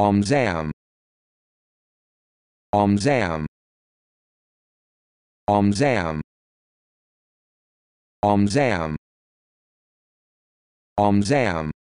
Zam. Om Zam. Om Zam.